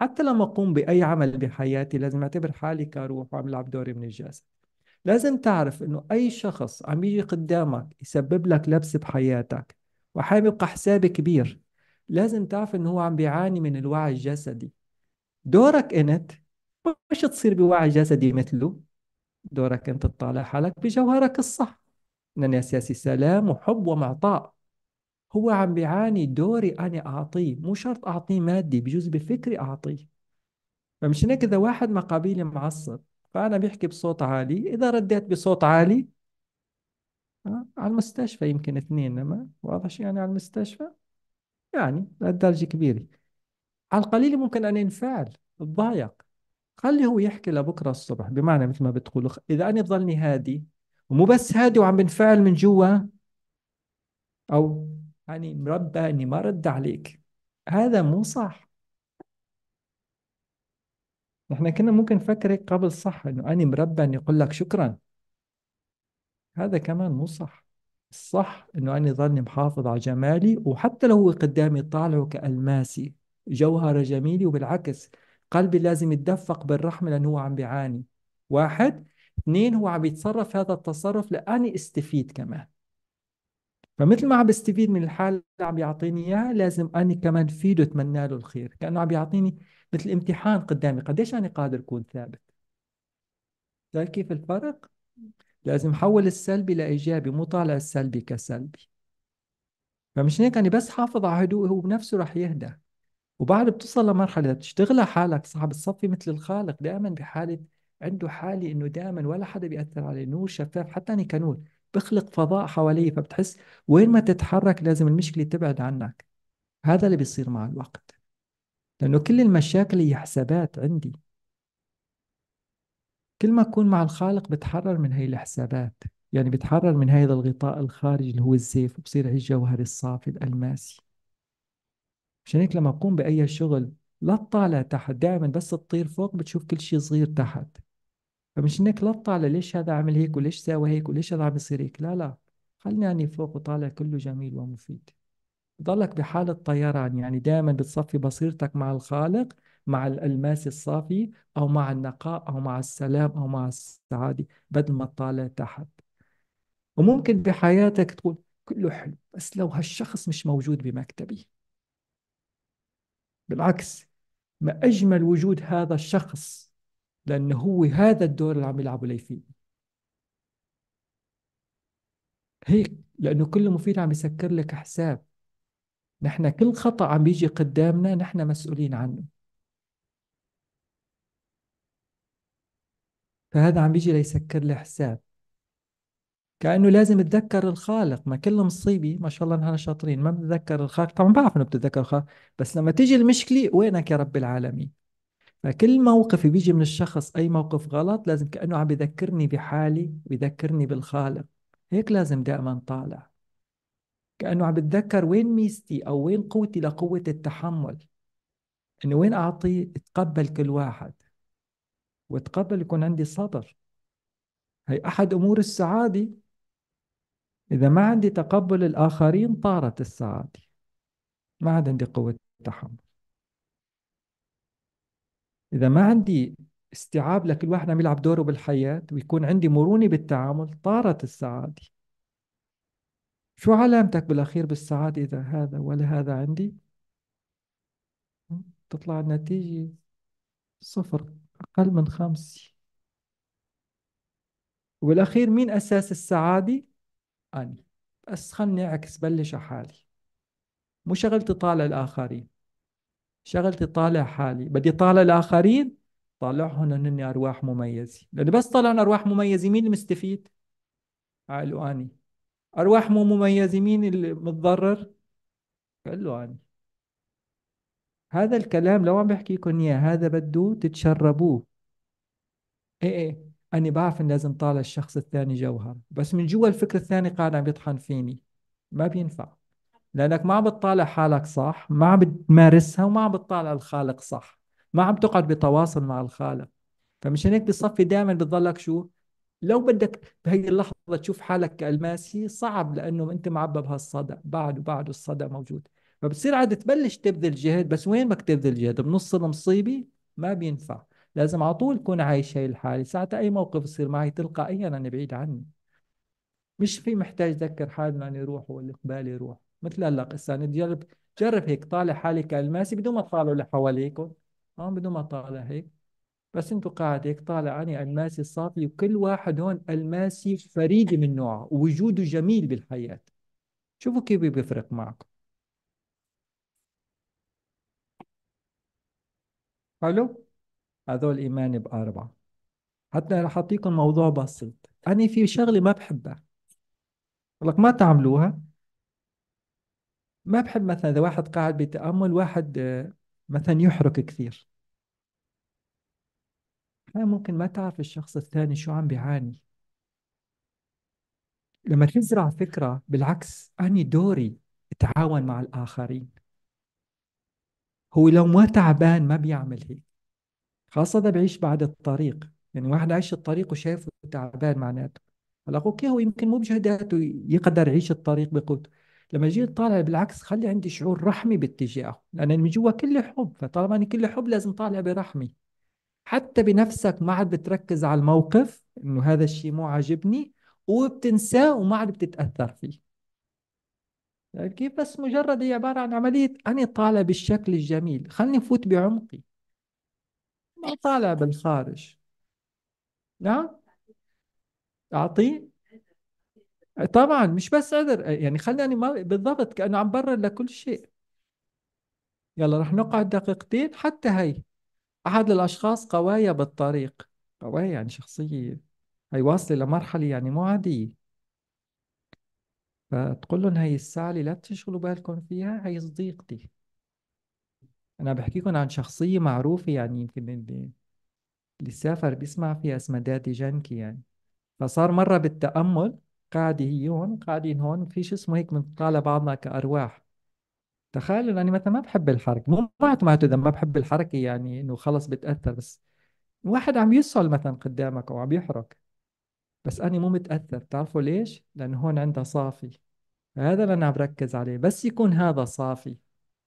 A: حتى لما اقوم باي عمل بحياتي لازم اعتبر حالي كروح وعم العب دوري من الجسد لازم تعرف انه اي شخص عم يجي قدامك يسبب لك لبس بحياتك وحابب يبقى حساب كبير لازم تعرف انه هو عم بيعاني من الوعي الجسدي دورك أنت مش تصير بوعي جسدي مثله دورك أنت تطالع حالك بجوهرك الصح انني الناس سلام وحب ومعطاء هو عم بيعاني دوري أنا أعطيه مو شرط أعطيه مادي بجوز بفكري أعطيه فمشان هيك إذا واحد مقابيلي معصب فأنا بيحكي بصوت عالي إذا رديت بصوت عالي آه، على المستشفى يمكن اثنين ما واضح شو يعني على المستشفى يعني لدرجة كبيرة على القليل ممكن أن ينفعل الضايق خلي هو يحكي لبكرة الصبح بمعنى مثل ما بتقول إذا أنا بضلني هادي ومو بس هادي وعم بنفعل من جوا أو يعني مربى إني ما رد عليك هذا مو صح نحن كنا ممكن نفكر قبل صح إنه أنا مربى إني أقول لك شكرا هذا كمان مو صح الصح انه انا ظني محافظ على جمالي وحتى لو هو قدامي طالع كالماسي جوهره جميله وبالعكس قلبي لازم يتدفق بالرحمه لانه هو عم بيعاني واحد اثنين هو عم يتصرف هذا التصرف لاني استفيد كمان فمثل ما عم بستفيد من الحال اللي عم يعطيني اياها لازم اني كمان فيده اتمنى له الخير كانه عم يعطيني مثل امتحان قدامي قديش انا قادر اكون ثابت شايف كيف الفرق لازم حول السلبي لإيجابي مو طالع السلبي كسلبي فمش هيك أنا بس حافظ على هدوء هو بنفسه رح يهدى وبعد بتوصل لمرحلة تشتغل على حالك صعب تصفي مثل الخالق دائما بحالة عنده حالي انه دائما ولا حدا بيأثر عليه نور شفاف حتى أنا كنور بخلق فضاء حواليه فبتحس وين ما تتحرك لازم المشكلة تبعد عنك هذا اللي بيصير مع الوقت لأنه كل المشاكل هي حسابات عندي كل ما أكون مع الخالق بتحرر من هاي الحسابات يعني بتحرر من هذا الغطاء الخارجي اللي هو الزيف وبصير جوهر الصافي الألماسي مشان هيك لما أقوم بأي شغل لا تطالع تحت دائما بس تطير فوق بتشوف كل شيء صغير تحت فمش انك لا تطالع ليش هذا عمل هيك وليش ساوى هيك وليش هذا عم يصير هيك لا لا خلني اني فوق وطالع كله جميل ومفيد ضلك بحالة طيران يعني دائما بتصفي بصيرتك مع الخالق مع الألماس الصافي أو مع النقاء أو مع السلام أو مع السعادة بدل ما تطالع تحت وممكن بحياتك تقول كله حلو بس لو هالشخص مش موجود بمكتبي بالعكس ما أجمل وجود هذا الشخص لأنه هو هذا الدور اللي عم يلعبه لي فيه هيك لأنه كل مفيد عم يسكر لك حساب نحن كل خطأ عم بيجي قدامنا نحن مسؤولين عنه فهذا عم بيجي ليسكر لي حساب كانه لازم اتذكر الخالق ما كل مصيبي ما شاء الله نحن شاطرين ما بتذكر الخالق طبعا بعرف انه بتتذكر الخالق بس لما تيجي المشكله وينك يا رب العالمين فكل موقف بيجي من الشخص اي موقف غلط لازم كانه عم بذكرني بحالي بذكرني بالخالق هيك لازم دائما طالع كانه عم بتذكر وين ميزتي او وين قوتي لقوه التحمل انه وين اعطي اتقبل كل واحد واتقبل يكون عندي صبر هي أحد أمور السعادة إذا ما عندي تقبل الآخرين طارت السعادة ما عاد عندي قوة تحمل إذا ما عندي استيعاب لكل واحد عم يلعب دوره بالحياة ويكون عندي مرونة بالتعامل طارت السعادة شو علامتك بالأخير بالسعادة إذا هذا ولا هذا عندي تطلع النتيجة صفر أقل من خمسة والأخير مين أساس السعادة؟ أنا بس خلني أعكس بلش حالي مو شغلتي طالع الآخرين شغلتي طالع حالي بدي طالع الآخرين طالعهم أنني أرواح مميزة لأنه بس طلعنا أرواح مميزة مين المستفيد؟ قالوا أني أرواح مو مميزة مين المتضرر؟ كله له أني هذا الكلام لو عم بحكي لكم اياه هذا بده تتشربوه ايه ايه أنا بعرف إن لازم طالع الشخص الثاني جوهر بس من جوا الفكر الثاني قاعد عم يطحن فيني ما بينفع لأنك ما عم بتطالع حالك صح ما عم بتمارسها وما عم بتطالع الخالق صح ما عم تقعد بتواصل مع الخالق فمشان هيك بصفي دائما بتضلك شو لو بدك بهي اللحظة تشوف حالك كألماسي صعب لأنه أنت معبى بهالصدى بعد وبعد الصدى موجود فبتصير عاد تبلش تبذل جهد بس وين ما تبذل جهد بنص المصيبه ما بينفع لازم على طول تكون عايش هي الحاله ساعتها اي موقف يصير معي تلقائيا انا بعيد عني مش في محتاج ذكر حالي اني يروح واللي قبالي يروح مثل هلا هسه جرب جرب هيك طالع حالك الماسي بدون ما تطالعوا لحواليكم اه بدون ما تطالع هيك بس انتم قاعد هيك طالع اني الماسي صافي وكل واحد هون الماسي فريد من نوعه وجوده جميل بالحياه شوفوا كيف بيفرق معكم حلو هذول إيماني بأربعة حتى رح أعطيكم موضوع بسيط أنا في شغلة ما بحبها لك ما تعملوها ما بحب مثلا إذا واحد قاعد بتأمل واحد مثلا يحرك كثير ممكن ما تعرف الشخص الثاني شو عم بيعاني لما تزرع فكرة بالعكس أني دوري أتعاون مع الآخرين هو لو ما تعبان ما بيعمل هيك خاصة إذا بعيش بعد الطريق يعني واحد عايش الطريق وشايفه تعبان معناته هلا اوكي هو يمكن مو بجهداته يقدر يعيش الطريق بقوته لما جيت طالع بالعكس خلي عندي شعور رحمي باتجاهه لان من جوا كل حب فطالما اني كل حب لازم طالع برحمي حتى بنفسك ما عاد بتركز على الموقف انه هذا الشيء مو عاجبني وبتنساه وما عاد بتتاثر فيه كيف بس مجرد هي عبارة عن عملية أنا طالع بالشكل الجميل خلني أفوت بعمقي ما طالع بالخارج نعم أعطيه طبعا مش بس عذر يعني خلني ما بالضبط كأنه عم برر لكل شيء يلا رح نقعد دقيقتين حتى هي أحد الأشخاص قوايا بالطريق قوايا يعني شخصية هي واصلة لمرحلة يعني مو عادية فتقول لهم هي الساعة اللي لا تشغلوا بالكم فيها هي صديقتي أنا بحكيكم عن شخصية معروفة يعني يمكن اللي اللي سافر بيسمع فيها اسمها داتي جانكي يعني فصار مرة بالتأمل قاعدة هي هون قاعدين هون في شو اسمه هيك بنطلع بعضنا كأرواح تخيلوا أنا مثلا ما بحب الحركة مو معناته معناته إذا ما بحب الحركة يعني إنه خلص بتأثر بس واحد عم يسهل مثلا قدامك أو عم يحرك بس أنا مو متأثر بتعرفوا ليش؟ لأنه هون عندها صافي هذا اللي أنا عم بركز عليه بس يكون هذا صافي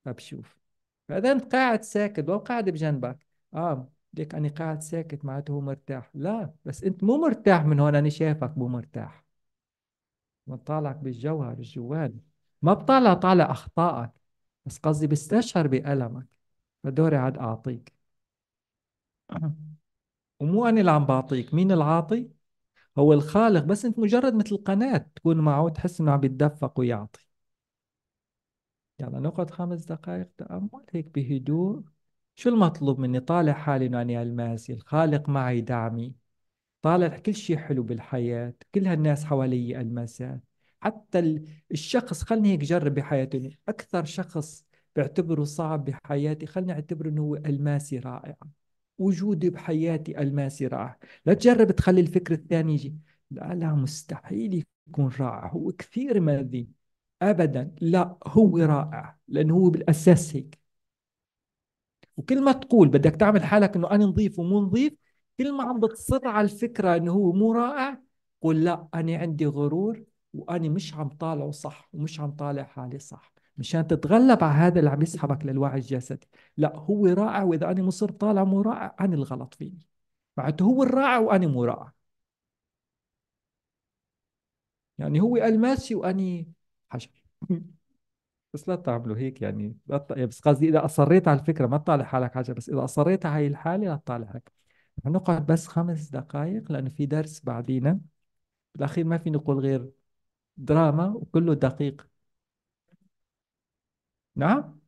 A: فبشوف فإذا أنت قاعد ساكت أو قاعد بجنبك آه ليك أنا قاعد ساكت معناته هو مرتاح لا بس أنت مو مرتاح من هون أنا شايفك مو مرتاح بطالعك بالجوهر الجوال ما بطالع طالع أخطائك بس قصدي بستشعر بألمك فدوري عاد أعطيك ومو أنا اللي عم بعطيك مين العاطي؟ هو الخالق بس انت مجرد مثل قناة تكون معه تحس انه عم بيتدفق ويعطي يلا نقعد خمس دقائق تأمل هيك بهدوء شو المطلوب مني طالع حالي انه انا الماسي الخالق معي دعمي طالع كل شيء حلو بالحياة كل هالناس حوالي الماسات حتى الشخص خلني هيك جرب بحياتي اكثر شخص بعتبره صعب بحياتي خلني اعتبره انه هو الماسي رائع وجودي بحياتي الماسي رائع لا تجرب تخلي الفكر الثاني يجي لا لا مستحيل يكون رائع هو كثير ماذي ابدا لا هو رائع لانه هو بالاساس هيك وكل ما تقول بدك تعمل حالك انه انا نظيف ومو نظيف كل ما عم بتصر على الفكره انه هو مو رائع قول لا انا عندي غرور واني مش عم طالعه صح ومش عم طالع حالي صح مشان تتغلب على هذا اللي عم يسحبك للوعي الجسدي لا هو رائع واذا انا مصر طالع مو رائع انا الغلط فيني معناته هو الرائع وانا مو رائع يعني هو الماسي واني حجر بس لا تعملوا هيك يعني. يعني بس قصدي اذا اصريت على الفكره ما تطالع حالك حجر بس اذا اصريت على هاي الحاله لا تطالع حالك نقعد بس خمس دقائق لانه في درس بعدينا بالاخير ما في نقول غير دراما وكله دقيق نعم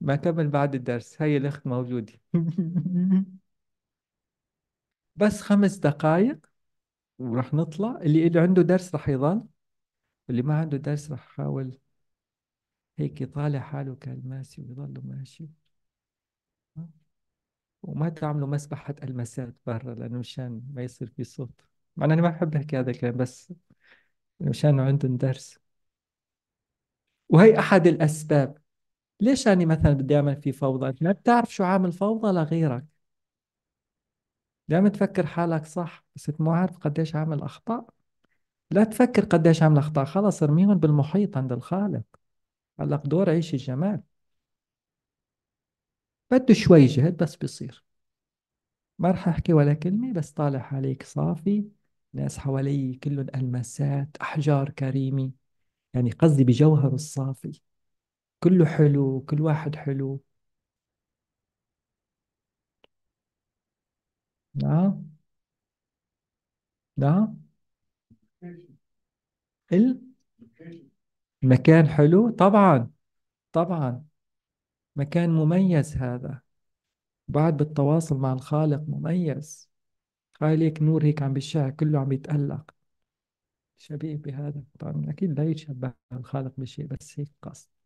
A: ما كمل بعد الدرس هاي الأخت موجودة بس خمس دقائق ورح نطلع اللي اللي عنده درس رح يضل واللي ما عنده درس رح يحاول هيك يطالع حاله كالماسي ويضل ماشي وما تعملوا مسبحة المسات برا لأنه مشان ما يصير في صوت مع أنا ما بحب أحكي هذا الكلام بس مشان عندهم درس وهي احد الاسباب ليش أنا مثلا بدي أعمل في فوضى أنت ما بتعرف شو عامل فوضى لغيرك دائما تفكر حالك صح بس أنت مو عارف قديش عامل أخطاء لا تفكر قديش عامل أخطاء خلص ارميهم بالمحيط عند الخالق هلق دور عيش الجمال بده شوي جهد بس بيصير ما رح أحكي ولا كلمة بس طالع عليك صافي ناس حوالي كلهم ألمسات أحجار كريمة يعني قصدي بجوهره الصافي كله حلو كل واحد حلو نعم نعم المكان حلو طبعا طبعا مكان مميز هذا بعد بالتواصل مع الخالق مميز هاي ليك نور هيك عم بيشع كله عم يتألق شبيه بهذا طبعا أكيد لا يتشبه الخالق بشيء بس هيك قصد